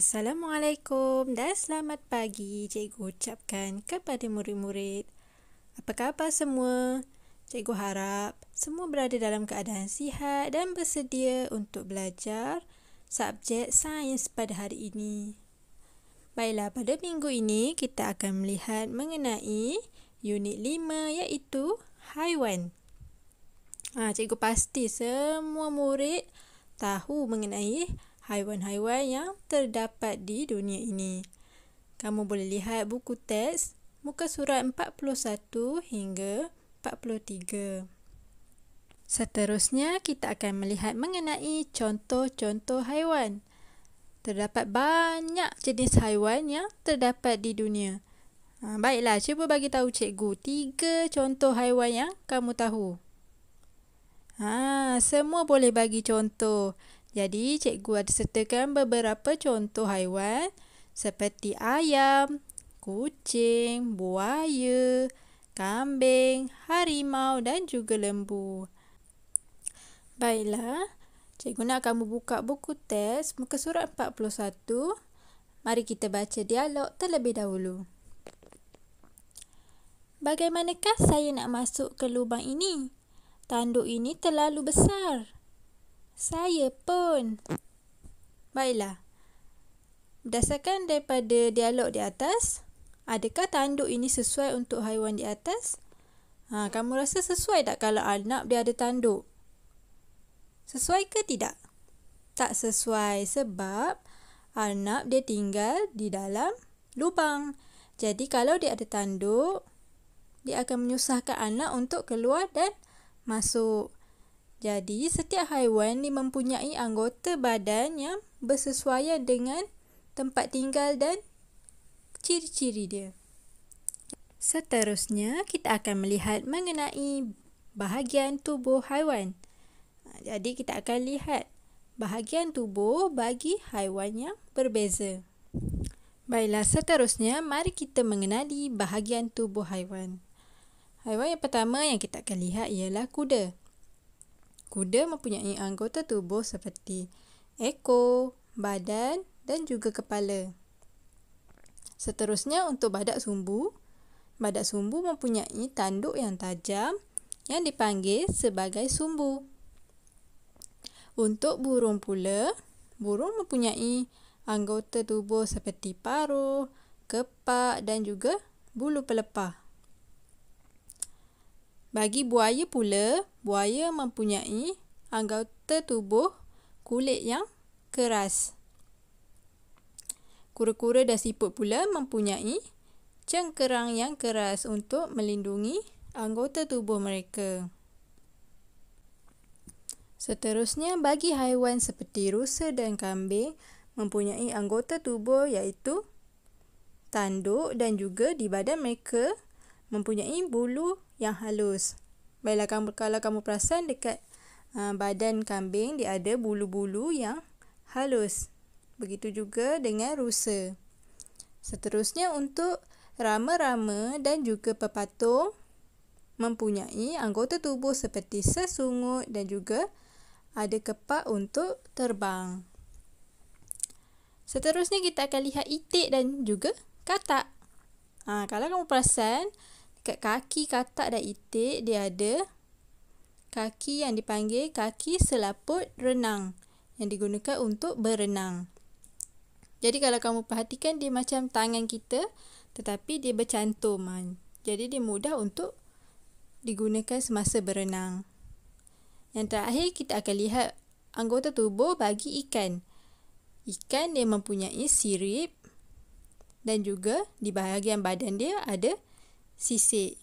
Assalamualaikum dan selamat pagi cikgu ucapkan kepada murid-murid. Apa khabar semua? Cikgu harap semua berada dalam keadaan sihat dan bersedia untuk belajar subjek sains pada hari ini. Baiklah, pada minggu ini kita akan melihat mengenai unit 5 iaitu haiwan. Ha, cikgu pasti semua murid tahu mengenai haiwan-haiwan yang terdapat di dunia ini. Kamu boleh lihat buku teks muka surat 41 hingga 43. Seterusnya, kita akan melihat mengenai contoh-contoh haiwan. Terdapat banyak jenis haiwan yang terdapat di dunia. Ha, baiklah, cuba bagi tahu cikgu tiga contoh haiwan yang kamu tahu. Ha, semua boleh bagi contoh. Jadi, cikgu ada sertakan beberapa contoh haiwan seperti ayam, kucing, buaya, kambing, harimau dan juga lembu. Baiklah, cikgu nak kamu buka buku teks muka surat 41. Mari kita baca dialog terlebih dahulu. Bagaimanakah saya nak masuk ke lubang ini? Tanduk ini terlalu besar. Saya pun. Baiklah. Berdasarkan daripada dialog di atas, adakah tanduk ini sesuai untuk haiwan di atas? Ha, kamu rasa sesuai tak kalau anak dia ada tanduk? Sesuai ke tidak? Tak sesuai sebab anak dia tinggal di dalam lubang. Jadi kalau dia ada tanduk, dia akan menyusahkan anak untuk keluar dan masuk. Jadi, setiap haiwan ini mempunyai anggota badan yang bersesuaian dengan tempat tinggal dan ciri-ciri dia. Seterusnya, kita akan melihat mengenai bahagian tubuh haiwan. Ha, jadi, kita akan lihat bahagian tubuh bagi haiwan yang berbeza. Baiklah, seterusnya mari kita mengenali bahagian tubuh haiwan. Haiwan yang pertama yang kita akan lihat ialah kuda. Kuda mempunyai anggota tubuh seperti ekor, badan dan juga kepala. Seterusnya untuk badak sumbu, badak sumbu mempunyai tanduk yang tajam yang dipanggil sebagai sumbu. Untuk burung pula, burung mempunyai anggota tubuh seperti paruh, kepak dan juga bulu pelepah. Bagi buaya pula, buaya mempunyai anggota tubuh kulit yang keras. Kura-kura dan siput pula mempunyai cengkerang yang keras untuk melindungi anggota tubuh mereka. Seterusnya, bagi haiwan seperti rusa dan kambing mempunyai anggota tubuh iaitu tanduk dan juga di badan mereka mempunyai bulu yang halus. Baiklah kalau kamu perasan dekat uh, badan kambing dia ada bulu-bulu yang halus. Begitu juga dengan rusa. Seterusnya untuk rama-rama dan juga pepatung mempunyai anggota tubuh seperti sesungut dan juga ada kepak untuk terbang. Seterusnya kita akan lihat itik dan juga katak. Ha, kalau kamu perasan, Dekat kaki katak dan itik dia ada kaki yang dipanggil kaki selaput renang yang digunakan untuk berenang. Jadi kalau kamu perhatikan dia macam tangan kita tetapi dia bercantum. Jadi dia mudah untuk digunakan semasa berenang. Yang terakhir kita akan lihat anggota tubuh bagi ikan. Ikan dia mempunyai sirip dan juga di bahagian badan dia ada sisik.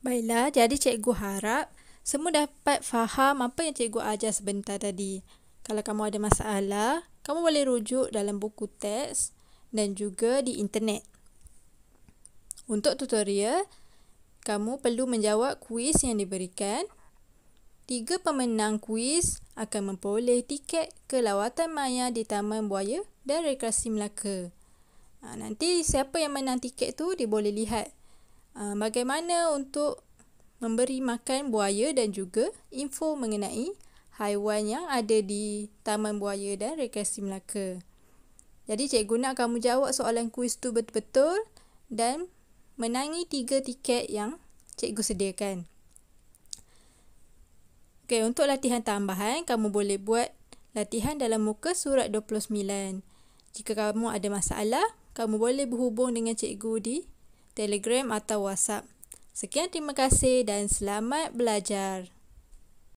Baiklah, jadi cikgu harap semua dapat faham apa yang cikgu ajar sebentar tadi. Kalau kamu ada masalah, kamu boleh rujuk dalam buku teks dan juga di internet. Untuk tutorial, kamu perlu menjawab kuis yang diberikan. Tiga pemenang kuis akan memperoleh tiket ke lawatan maya di Taman Buaya dan Rekreasi Melaka. Ha, nanti siapa yang menang tiket tu dia boleh lihat ha, bagaimana untuk memberi makan buaya dan juga info mengenai haiwan yang ada di Taman Buaya dan Rekreasi Melaka. Jadi cikgu nak kamu jawab soalan kuis tu betul-betul dan menangi tiga tiket yang cikgu sediakan. Okay untuk latihan tambahan, kamu boleh buat latihan dalam muka surat 29. Jika kamu ada masalah, kamu boleh berhubung dengan cikgu di Telegram atau WhatsApp. Sekian terima kasih dan selamat belajar.